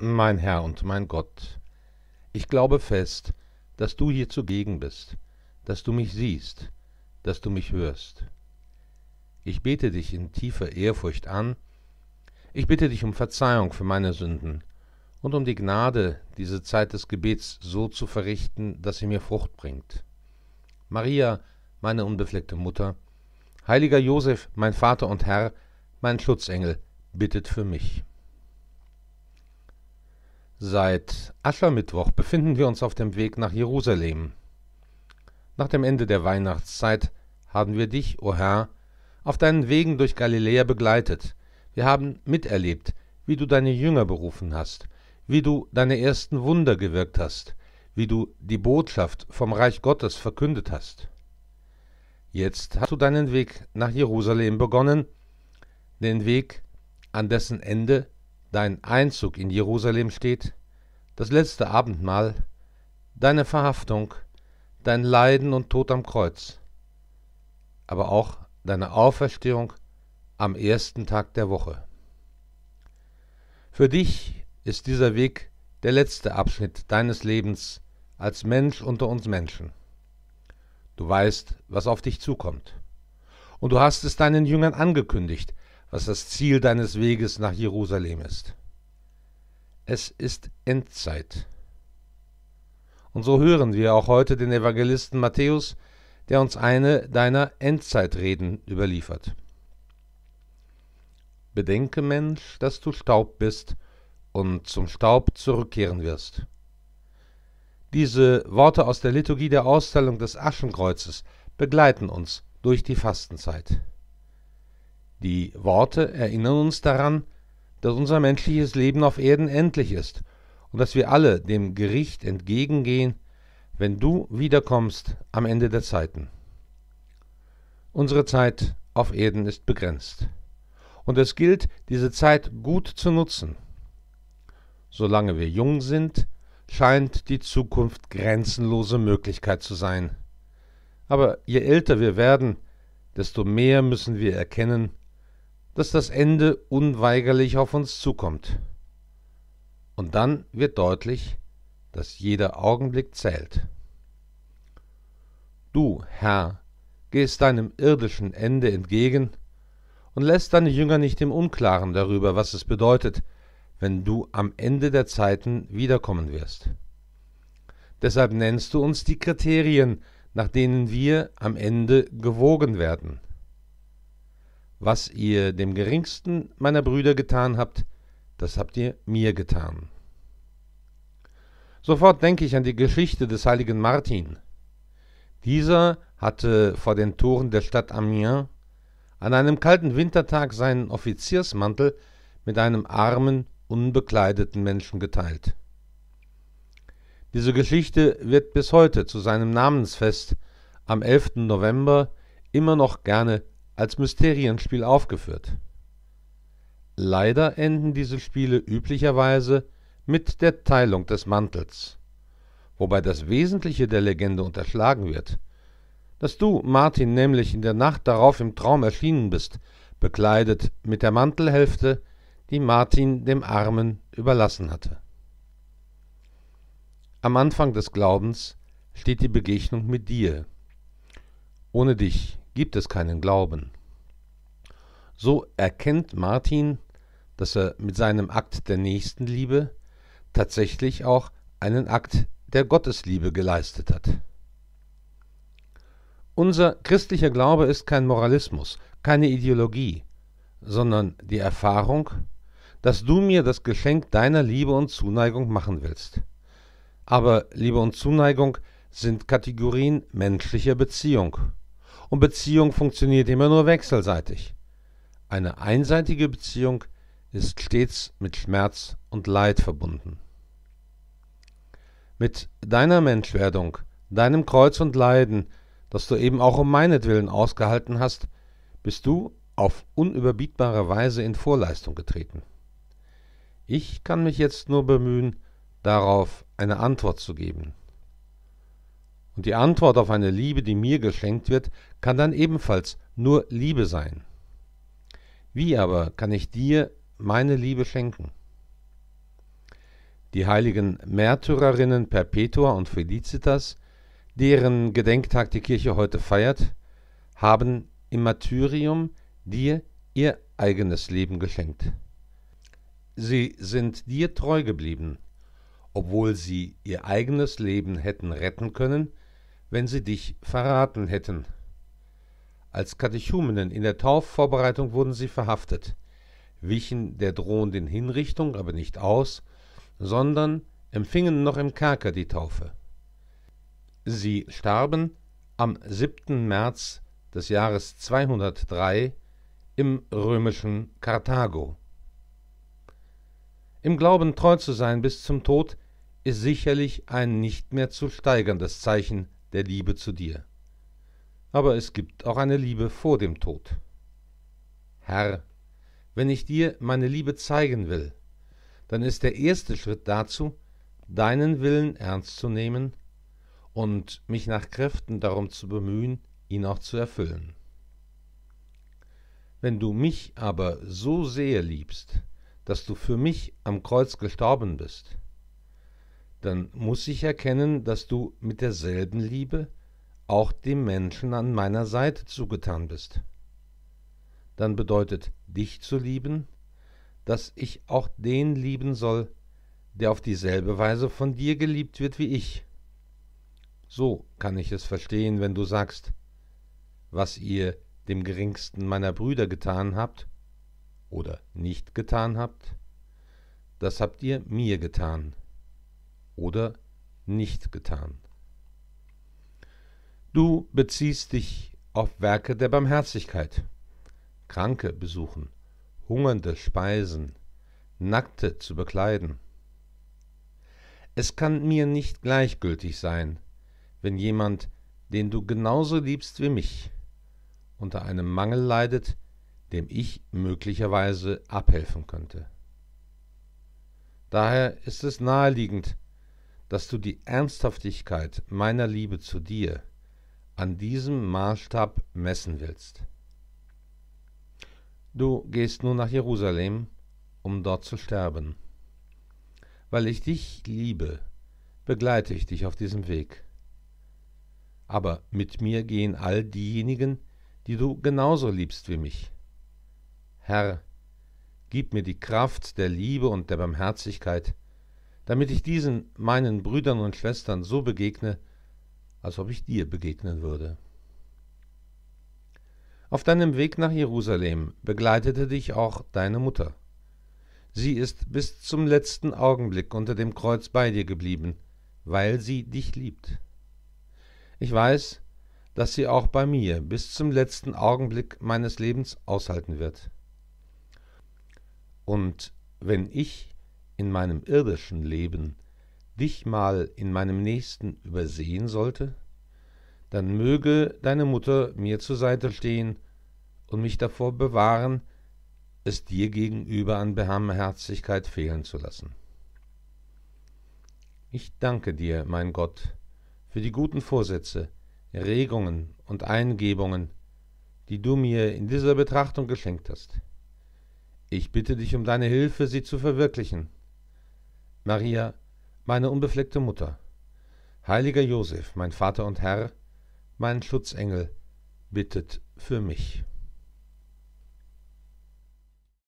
Mein Herr und mein Gott, ich glaube fest, dass du hier zugegen bist, dass du mich siehst, dass du mich hörst. Ich bete dich in tiefer Ehrfurcht an, ich bitte dich um Verzeihung für meine Sünden und um die Gnade, diese Zeit des Gebets so zu verrichten, dass sie mir Frucht bringt. Maria, meine unbefleckte Mutter, heiliger Josef, mein Vater und Herr, mein Schutzengel, bittet für mich. Seit Aschermittwoch befinden wir uns auf dem Weg nach Jerusalem. Nach dem Ende der Weihnachtszeit haben wir dich, o oh Herr, auf deinen Wegen durch Galiläa begleitet. Wir haben miterlebt, wie du deine Jünger berufen hast, wie du deine ersten Wunder gewirkt hast, wie du die Botschaft vom Reich Gottes verkündet hast. Jetzt hast du deinen Weg nach Jerusalem begonnen, den Weg, an dessen Ende dein Einzug in Jerusalem steht, das letzte Abendmahl, deine Verhaftung, dein Leiden und Tod am Kreuz, aber auch deine Auferstehung am ersten Tag der Woche. Für dich ist dieser Weg der letzte Abschnitt deines Lebens als Mensch unter uns Menschen. Du weißt, was auf dich zukommt. Und du hast es deinen Jüngern angekündigt, was das Ziel deines Weges nach Jerusalem ist. Es ist Endzeit. Und so hören wir auch heute den Evangelisten Matthäus, der uns eine deiner Endzeitreden überliefert. Bedenke, Mensch, dass du Staub bist und zum Staub zurückkehren wirst. Diese Worte aus der Liturgie der Austeilung des Aschenkreuzes begleiten uns durch die Fastenzeit. Die Worte erinnern uns daran, dass unser menschliches Leben auf Erden endlich ist und dass wir alle dem Gericht entgegengehen, wenn du wiederkommst am Ende der Zeiten. Unsere Zeit auf Erden ist begrenzt. Und es gilt, diese Zeit gut zu nutzen. Solange wir jung sind, scheint die Zukunft grenzenlose Möglichkeit zu sein. Aber je älter wir werden, desto mehr müssen wir erkennen, dass das Ende unweigerlich auf uns zukommt. Und dann wird deutlich, dass jeder Augenblick zählt. Du, Herr, gehst deinem irdischen Ende entgegen und lässt deine Jünger nicht im Unklaren darüber, was es bedeutet, wenn du am Ende der Zeiten wiederkommen wirst. Deshalb nennst du uns die Kriterien, nach denen wir am Ende gewogen werden. Was ihr dem geringsten meiner Brüder getan habt, das habt ihr mir getan. Sofort denke ich an die Geschichte des heiligen Martin. Dieser hatte vor den Toren der Stadt Amiens an einem kalten Wintertag seinen Offiziersmantel mit einem armen, unbekleideten Menschen geteilt. Diese Geschichte wird bis heute zu seinem Namensfest am 11. November immer noch gerne als Mysterienspiel aufgeführt. Leider enden diese Spiele üblicherweise mit der Teilung des Mantels, wobei das Wesentliche der Legende unterschlagen wird. Dass du, Martin, nämlich in der Nacht darauf im Traum erschienen bist, bekleidet mit der Mantelhälfte, die Martin dem Armen überlassen hatte. Am Anfang des Glaubens steht die Begegnung mit dir. Ohne dich gibt es keinen Glauben. So erkennt Martin, dass er mit seinem Akt der Nächstenliebe tatsächlich auch einen Akt der Gottesliebe geleistet hat. Unser christlicher Glaube ist kein Moralismus, keine Ideologie, sondern die Erfahrung, dass du mir das Geschenk deiner Liebe und Zuneigung machen willst. Aber Liebe und Zuneigung sind Kategorien menschlicher Beziehung und Beziehung funktioniert immer nur wechselseitig. Eine einseitige Beziehung ist stets mit Schmerz und Leid verbunden. Mit deiner Menschwerdung, deinem Kreuz und Leiden, das du eben auch um meinetwillen ausgehalten hast, bist du auf unüberbietbare Weise in Vorleistung getreten. Ich kann mich jetzt nur bemühen, darauf eine Antwort zu geben. Und die Antwort auf eine Liebe, die mir geschenkt wird, kann dann ebenfalls nur Liebe sein. Wie aber kann ich dir meine Liebe schenken? Die heiligen Märtyrerinnen Perpetua und Felicitas, deren Gedenktag die Kirche heute feiert, haben im Martyrium dir ihr eigenes Leben geschenkt. Sie sind dir treu geblieben, obwohl sie ihr eigenes Leben hätten retten können, wenn sie dich verraten hätten. Als Katechumenen in der Taufvorbereitung wurden sie verhaftet, wichen der drohenden Hinrichtung aber nicht aus, sondern empfingen noch im Kerker die Taufe. Sie starben am 7. März des Jahres 203 im römischen Karthago. Im Glauben treu zu sein bis zum Tod ist sicherlich ein nicht mehr zu steigerndes Zeichen der Liebe zu dir. Aber es gibt auch eine Liebe vor dem Tod. Herr, wenn ich dir meine Liebe zeigen will, dann ist der erste Schritt dazu, deinen Willen ernst zu nehmen und mich nach Kräften darum zu bemühen, ihn auch zu erfüllen. Wenn du mich aber so sehr liebst, dass du für mich am Kreuz gestorben bist, dann muss ich erkennen, dass du mit derselben Liebe auch dem Menschen an meiner Seite zugetan bist. Dann bedeutet dich zu lieben, dass ich auch den lieben soll, der auf dieselbe Weise von dir geliebt wird wie ich. So kann ich es verstehen, wenn du sagst, was ihr dem geringsten meiner Brüder getan habt oder nicht getan habt, das habt ihr mir getan oder nicht getan. Du beziehst dich auf Werke der Barmherzigkeit, Kranke besuchen, Hungernde speisen, Nackte zu bekleiden. Es kann mir nicht gleichgültig sein, wenn jemand, den du genauso liebst wie mich, unter einem Mangel leidet, dem ich möglicherweise abhelfen könnte. Daher ist es naheliegend, dass du die Ernsthaftigkeit meiner Liebe zu dir an diesem Maßstab messen willst. Du gehst nun nach Jerusalem, um dort zu sterben. Weil ich dich liebe, begleite ich dich auf diesem Weg. Aber mit mir gehen all diejenigen, die du genauso liebst wie mich. Herr, gib mir die Kraft der Liebe und der Barmherzigkeit, damit ich diesen meinen Brüdern und Schwestern so begegne, als ob ich dir begegnen würde. Auf deinem Weg nach Jerusalem begleitete dich auch deine Mutter. Sie ist bis zum letzten Augenblick unter dem Kreuz bei dir geblieben, weil sie dich liebt. Ich weiß, dass sie auch bei mir bis zum letzten Augenblick meines Lebens aushalten wird. Und wenn ich in meinem irdischen Leben dich mal in meinem nächsten übersehen sollte, dann möge deine Mutter mir zur Seite stehen und mich davor bewahren, es dir gegenüber an Barmherzigkeit fehlen zu lassen. Ich danke dir, mein Gott, für die guten Vorsätze, Regungen und Eingebungen, die du mir in dieser Betrachtung geschenkt hast. Ich bitte dich um deine Hilfe, sie zu verwirklichen Maria, meine unbefleckte Mutter, heiliger Josef, mein Vater und Herr, mein Schutzengel, bittet für mich.